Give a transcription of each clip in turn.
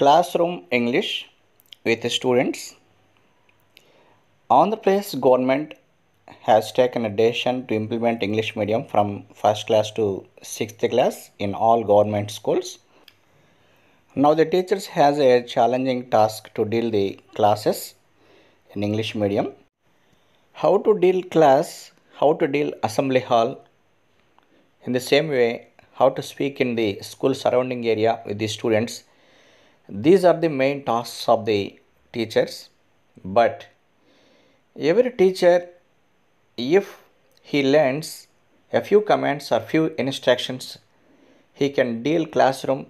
classroom English with students. On the place, government has taken a decision to implement English medium from first class to sixth class in all government schools. Now the teachers has a challenging task to deal the classes in English medium. How to deal class, how to deal assembly hall. In the same way, how to speak in the school surrounding area with the students these are the main tasks of the teachers, but every teacher, if he learns a few commands or few instructions, he can deal classroom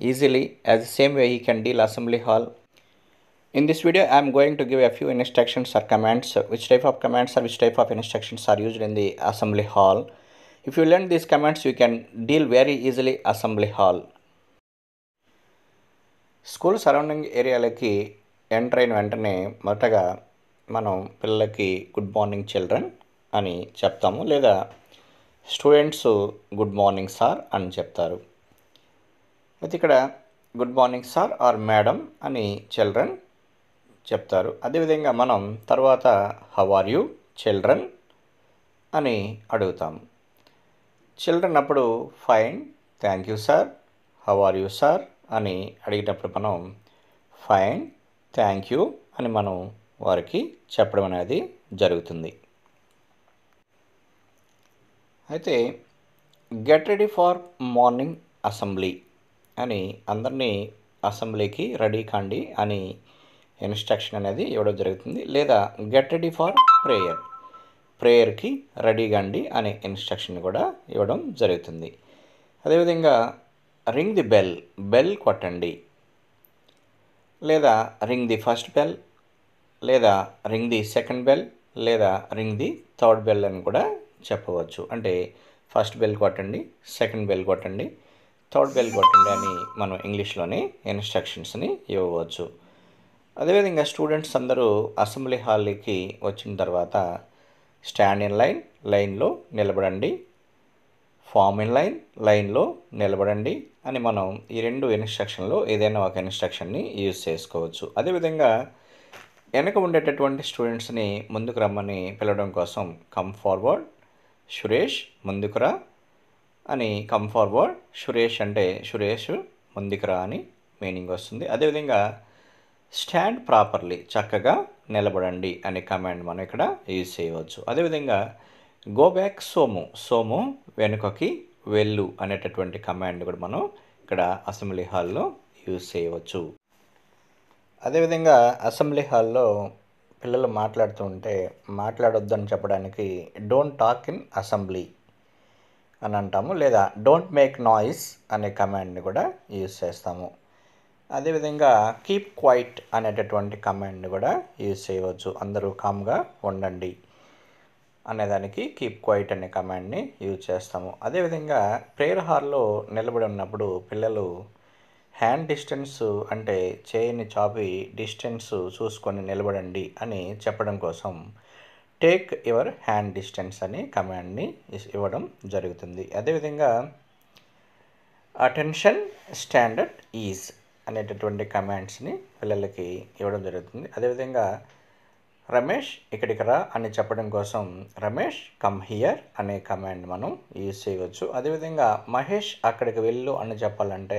easily as the same way he can deal assembly hall. In this video, I am going to give a few instructions or commands, which type of commands or which type of instructions are used in the assembly hall. If you learn these commands, you can deal very easily assembly hall. School surrounding ఏరియాలకి enter అయిన వెంటనే మొదటగా మనం పిల్లలకి good morning children అని చెప్తాము లేదా students good morning sir అని చెప్తారు అయితే ఇక్కడ good morning sir or madam అని చిల్డ్రన్ చెప్తారు అదేవిధంగా మనం తర్వాత హవ్ ఆర్ యూ చిల్డ్రన్ అని అడుగుతాము చిల్డ్రన్ అప్పుడు fine thank you sir how are you sir అని అడిగేటప్పుడు మనం ఫైన్ థ్యాంక్ యూ అని మనం వారికి చెప్పడం అనేది జరుగుతుంది అయితే get ready for morning assembly అని అందరినీ అసెంబ్లీకి రెడీ కాండి అని ఇన్స్ట్రక్షన్ అనేది ఇవ్వడం జరుగుతుంది లేదా గెట్ రెడీ ఫార్ ప్రేయర్ ప్రేయర్కి రెడీ కండి అనే ఇన్స్ట్రక్షన్ కూడా ఇవ్వడం జరుగుతుంది అదేవిధంగా రింగ్ ది బెల్ బెల్ కొట్టండి లేదా రింగ్ ది ఫస్ట్ బెల్ లేదా రింగ్ ది సెకండ్ బెల్ లేదా రింగ్ ది థర్డ్ బెల్ అని కూడా చెప్పవచ్చు అంటే ఫస్ట్ బెల్ కొట్టండి సెకండ్ బెల్ కొట్టండి థర్డ్ బెల్ కొట్టండి అని మనం ఇంగ్లీష్లోనే ఇన్స్ట్రక్షన్స్ని ఇవ్వవచ్చు అదేవిధంగా స్టూడెంట్స్ అందరూ అసెంబ్లీ హాల్కి వచ్చిన తర్వాత స్టాండ్ ఇన్ లైన్ లైన్లో నిలబడండి ఫామ్ ఇన్ లైన్ లైన్లో నిలబడండి అని మనం ఈ రెండు ఇన్స్ట్రక్షన్లో ఏదైనా ఒక ఇన్స్ట్రక్షన్ని యూజ్ చేసుకోవచ్చు అదేవిధంగా వెనక ఉండేటటువంటి స్టూడెంట్స్ని ముందుకు రమ్మని పిలవడం కోసం కమ్ ఫార్వర్డ్ సురేష్ ముందుకురా అని కమ్ ఫార్వర్డ్ సురేష్ అంటే సురేష్ ముందుకురా అని మీనింగ్ వస్తుంది అదేవిధంగా స్టాండ్ ప్రాపర్లీ చక్కగా నిలబడండి అనే కమాండ్ మనం ఇక్కడ యూజ్ చేయవచ్చు అదేవిధంగా గో బ్యాక్ సోము సోము వెనుకకి వెళ్ళు అనేటటువంటి కమాండ్ కూడా మనం ఇక్కడ అసెంబ్లీ హాల్లో యూజ్ చేయవచ్చు అదేవిధంగా అసెంబ్లీ హాల్లో పిల్లలు మాట్లాడుతూ ఉంటే మాట్లాడొద్దని చెప్పడానికి డోంట్ టాక్ ఇన్ అసెంబ్లీ అని అంటాము లేదా డోంట్ మేక్ నాయిస్ అనే కమాండ్ని కూడా యూజ్ చేస్తాము అదేవిధంగా కీప్ క్వైట్ అనేటటువంటి కమాండ్ని కూడా యూజ్ చేయవచ్చు అందరూ కామ్గా ఉండండి అనేదానికి కీప్ క్వైట్ అనే కమాండ్ని యూజ్ చేస్తాము అదేవిధంగా ప్రేయర్ హాల్లో నిలబడి ఉన్నప్పుడు పిల్లలు హ్యాండ్ డిస్టెన్స్ అంటే చేయిని చాపి డిస్టెన్స్ చూసుకొని నిలబడండి అని చెప్పడం కోసం టేక్ యువర్ హ్యాండ్ డిస్టెన్స్ అని కమాండ్ని ఇవ్వడం జరుగుతుంది అదేవిధంగా అటెన్షన్ స్టాండర్డ్ ఈజ్ అనేటటువంటి కమాండ్స్ని పిల్లలకి ఇవ్వడం జరుగుతుంది అదేవిధంగా రమేష్ ఇక్కడికి రా అని చెప్పడం కోసం రమేష్ కమ్ హియర్ అనే కమాండ్ మనం యూజ్ చేయవచ్చు అదేవిధంగా మహేష్ అక్కడికి వెళ్ళు అని చెప్పాలంటే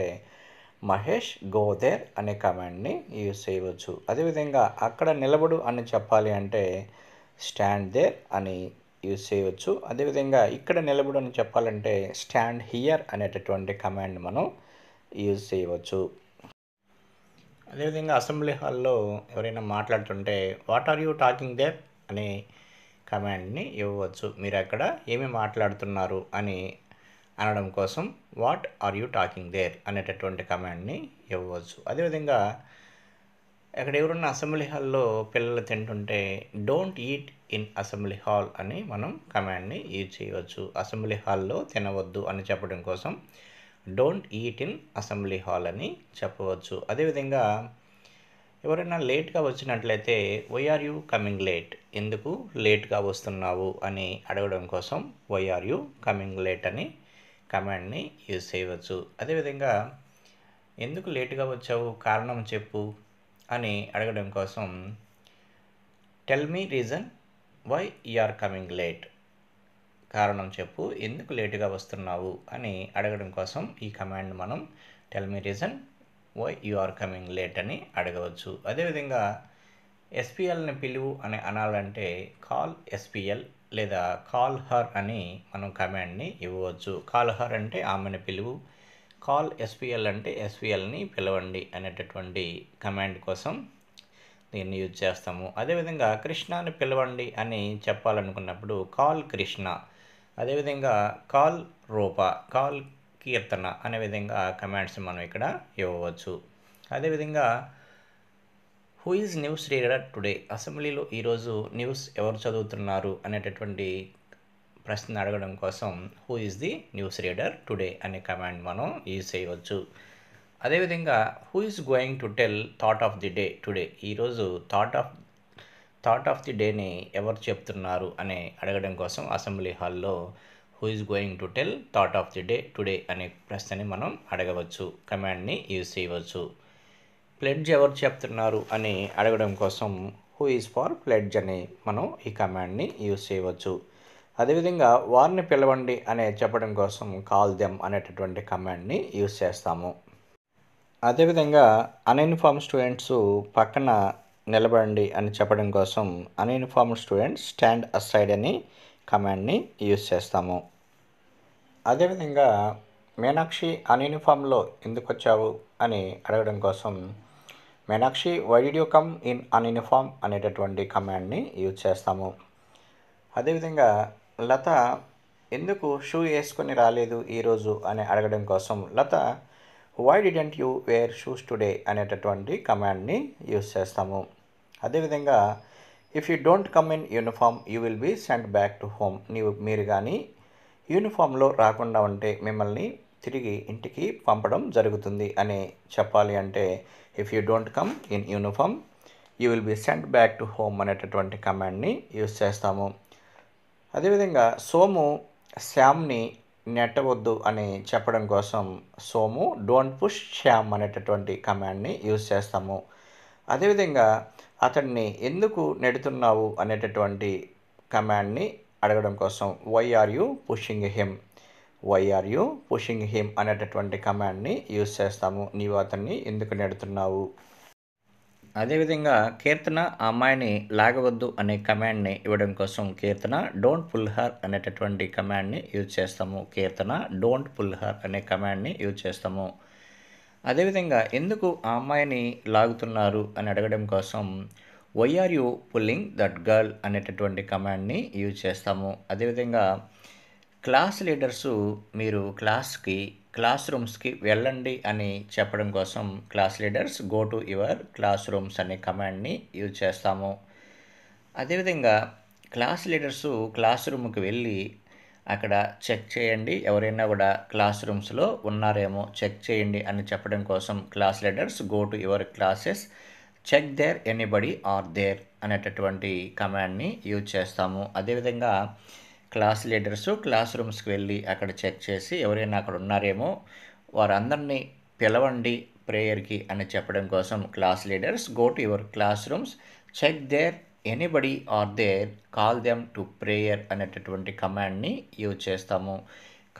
మహేష్ గోదేర్ అనే కమాండ్ని యూజ్ చేయవచ్చు అదేవిధంగా అక్కడ నిలబడు అని చెప్పాలి అంటే స్టాండ్ దేర్ అని యూజ్ చేయవచ్చు అదేవిధంగా ఇక్కడ నిలబడు అని చెప్పాలంటే స్టాండ్ హియర్ అనేటటువంటి కమాండ్ మనం యూజ్ చేయవచ్చు అదేవిధంగా అసెంబ్లీ హాల్లో ఎవరైనా మాట్లాడుతుంటే what are you talking there అనే కమాండ్ని ఇవ్వవచ్చు మీరు అక్కడ ఏమి మాట్లాడుతున్నారు అని అనడం కోసం what are you talking there అనేటటువంటి కమాండ్ని ఇవ్వవచ్చు అదేవిధంగా అక్కడ ఎవరున్న అసెంబ్లీ హాల్లో పిల్లలు తింటుంటే don't eat in assembly hall అని మనం కమాండ్ని యూజ్ చేయవచ్చు అసెంబ్లీ హాల్లో తినవద్దు అని చెప్పడం కోసం don't eat in assembly hall అని చెప్పవచ్చు అదేవిధంగా ఎవరైనా లేట్గా వచ్చినట్లయితే why are you coming late ఎందుకు లేట్గా వస్తున్నావు అని అడగడం కోసం why are you coming late అని కమాండ్ని యూజ్ చేయవచ్చు అదేవిధంగా ఎందుకు లేట్గా వచ్చావు కారణం చెప్పు అని అడగడం కోసం tell me reason why you are coming late కారణం చెప్పు ఎందుకు లేటుగా వస్తున్నావు అని అడగడం కోసం ఈ కమాండ్ మనం tell me reason why you are coming late అని అడగవచ్చు అదేవిధంగా ఎస్పిఎల్ని పిలువు అని అనాలంటే కాల్ ఎస్పిఎల్ లేదా కాల్ హర్ అని మనం కమాండ్ని ఇవ్వవచ్చు కాల్ హర్ అంటే ఆమెను పిలువు కాల్ ఎస్పిఎల్ అంటే ఎస్పిఎల్ని పిలవండి అనేటటువంటి కమాండ్ కోసం దీన్ని యూజ్ చేస్తాము అదేవిధంగా కృష్ణని పిలవండి అని చెప్పాలనుకున్నప్పుడు కాల్ కృష్ణ అదేవిధంగా కాల్ రూప కాల్ కీర్తన అనే విధంగా కమాండ్స్ మనం ఇక్కడ ఇవ్వవచ్చు అదేవిధంగా who is news reader today అసెంబ్లీలో ఈరోజు న్యూస్ ఎవరు చదువుతున్నారు అనేటటువంటి ప్రశ్న అడగడం కోసం who is the news reader today అనే కమాండ్ మనం యూజ్ చేయవచ్చు అదేవిధంగా who is going to tell thought of the day today ఈరోజు thought of thought of the డేని ఎవరు చెప్తున్నారు అని అడగడం కోసం అసెంబ్లీ హాల్లో who is going to tell thought of the day today అనే ప్రశ్నని మనం అడగవచ్చు కమాండ్ని యూజ్ చేయవచ్చు ప్లెడ్జ్ ఎవరు చెప్తున్నారు అని అడగడం కోసం హూ ఈజ్ ఫార్ ప్లెడ్జ్ అని మనం ఈ కమాండ్ని యూజ్ చేయవచ్చు అదేవిధంగా వారిని పిలవండి అనే చెప్పడం కోసం కాల్ దెమ్ అనేటటువంటి కమాండ్ని యూజ్ చేస్తాము అదేవిధంగా అన్ఇన్ఫార్మ్ స్టూడెంట్స్ పక్కన నిలబడండి అని చెప్పడం కోసం అన్ఇన్ఫార్మ్డ్ స్టూడెంట్స్ స్టాండ్ అసైడ్ అని కమాండ్ని యూజ్ చేస్తాము అదేవిధంగా మీనాక్షి అన్యూనిఫామ్లో ఎందుకు వచ్చావు అని అడగడం కోసం Meenakshi why you come in ununiform అనేటటువంటి కమాండ్ని యూజ్ చేస్తాము అదేవిధంగా లత ఎందుకు షూ వేసుకొని రాలేదు ఈరోజు అని అడగడం కోసం Latha why didn't you wear shoes today అనేటటువంటి కమాండ్ని యూజ్ చేస్తాము అదేవిధంగా if you don't come in uniform you will be send back to home నీవు మీరు కానీ యూనిఫామ్లో రాకుండా ఉంటే మిమ్మల్ని తిరిగి ఇంటికి పంపడం జరుగుతుంది అని చెప్పాలి అంటే if you don't come in uniform you will be send back to home అనేటటువంటి కమాండ్ని యూజ్ చేస్తాము అదేవిధంగా సోము శ్యామ్ని నెట్టవద్దు అని చెప్పడం కోసం సోము డోంట్ పుష్ శ్యామ్ అనేటటువంటి కమాండ్ని యూజ్ చేస్తాము అదేవిధంగా అతడిని ఎందుకు నెడుతున్నావు అనేటటువంటి కమాండ్ని అడగడం కోసం why are you pushing him why are you pushing him అనేటటువంటి కమాండ్ని యూజ్ చేస్తాము నీవు అతన్ని ఎందుకు నెడుతున్నావు అదేవిధంగా కీర్తన ఆ అమ్మాయిని లాగవద్దు అనే కమాండ్ని ఇవ్వడం కోసం కీర్తన డోంట్ పుల్ హర్ అనేటటువంటి కమాండ్ని యూజ్ చేస్తాము కీర్తన డోంట్ పుల్ హర్ అనే కమాండ్ని యూజ్ చేస్తాము అదేవిధంగా ఎందుకు ఆ అమ్మాయిని లాగుతున్నారు అని అడగడం కోసం why are you pulling that girl అనేటటువంటి కమాండ్ని యూజ్ చేస్తాము అదేవిధంగా క్లాస్ లీడర్సు మీరు క్లాస్కి క్లాస్ రూమ్స్కి వెళ్ళండి అని చెప్పడం కోసం class leaders go to your classrooms అనే కమాండ్ని యూజ్ చేస్తాము అదేవిధంగా క్లాస్ లీడర్సు క్లాస్ రూమ్కి వెళ్ళి అక్కడ చెక్ చేయండి ఎవరైనా కూడా క్లాస్ రూమ్స్లో ఉన్నారేమో చెక్ చేయండి అని చెప్పడం కోసం class leaders go to your classes check there anybody are there అనేటటువంటి కమాండ్ని యూజ్ చేస్తాము అదేవిధంగా క్లాస్ లీడర్స్ క్లాస్ రూమ్స్కి వెళ్ళి అక్కడ చెక్ చేసి ఎవరైనా అక్కడ ఉన్నారేమో వారందరినీ పిలవండి ప్రేయర్కి అని చెప్పడం కోసం class leaders go to your classrooms check there anybody are there call them to prayer అనేటటువంటి కమాండ్ని యూజ్ చేస్తాము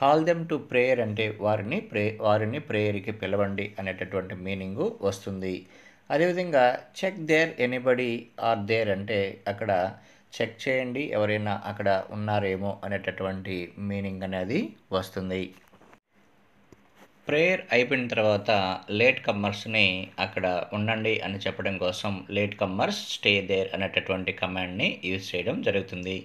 కాల్ దెమ్ టు ప్రేయర్ అంటే వారిని ప్రే వారిని ప్రేయర్కి పిలవండి అనేటటువంటి మీనింగు వస్తుంది అదేవిధంగా check there anybody are there అంటే అక్కడ చెక్ చేయండి ఎవరైనా అక్కడ ఉన్నారేమో అనేటటువంటి మీనింగ్ అనేది వస్తుంది ప్రేయర్ అయిపోయిన తర్వాత లేట్ కమ్మర్స్ని అక్కడ ఉండండి అని చెప్పడం కోసం లేట్ కమ్మర్స్ స్టే దేర్ అనేటటువంటి కమాండ్ని యూజ్ చేయడం జరుగుతుంది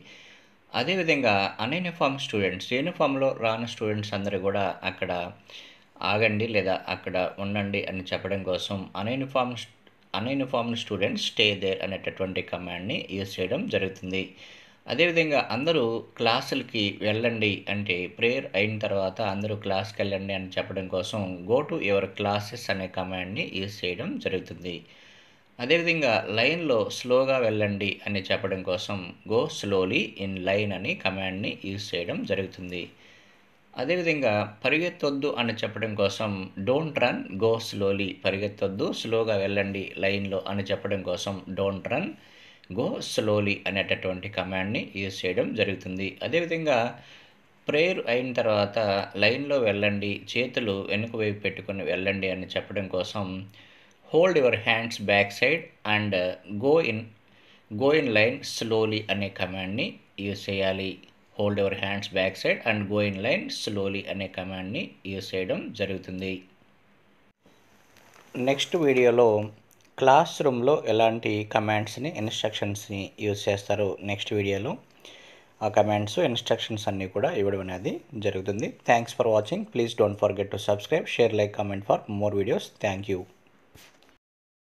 అదేవిధంగా అన్యూనిఫామ్ స్టూడెంట్స్ యూనిఫామ్లో రాని స్టూడెంట్స్ అందరూ కూడా అక్కడ ఆగండి లేదా అక్కడ ఉండండి అని చెప్పడం కోసం ununiform ununiform students stay there అనేటటువంటి కమాండ్ని యూజ్ చేయడం జరుగుతుంది అదేవిధంగా అందరూ క్లాసులకి వెళ్ళండి అంటే ప్రేయర్ అయిన తర్వాత అందరూ క్లాస్కి వెళ్ళండి అని చెప్పడం కోసం గో టు యువర్ క్లాసెస్ అనే కమాండ్ని యూజ్ చేయడం జరుగుతుంది అదేవిధంగా లైన్లో స్లోగా వెళ్ళండి అని చెప్పడం కోసం గో స్లోలీ ఇన్ లైన్ అని కమాండ్ని యూజ్ చేయడం జరుగుతుంది అదేవిధంగా పరిగెత్తొద్దు అని చెప్పడం కోసం డోంట్ రన్ గో స్లోలీ పరిగెత్తొద్దు స్లోగా వెళ్ళండి లైన్లో అని చెప్పడం కోసం డోంట్ రన్ గో స్లోలీ అనేటటువంటి కమాండ్ని యూజ్ చేయడం జరుగుతుంది అదేవిధంగా ప్రేయర్ అయిన తర్వాత లైన్లో వెళ్ళండి చేతులు వెనుక వైపు పెట్టుకుని వెళ్ళండి అని చెప్పడం కోసం hold your hands back side and go in go in line slowly అనే కమాండ్ని యూజ్ చేయాలి hold your hands back side and go in line slowly అనే కమాండ్ని యూజ్ చేయడం జరుగుతుంది నెక్స్ట్ వీడియోలో క్లాస్ రూమ్లో ఎలాంటి కమాండ్స్ని ఇన్స్ట్రక్షన్స్ని యూజ్ చేస్తారు నెక్స్ట్ వీడియోలో ఆ కమాండ్స్ ఇన్స్ట్రక్షన్స్ అన్నీ కూడా ఇవ్వడం అనేది జరుగుతుంది thanks for watching please don't forget to subscribe share like comment for more videos thank you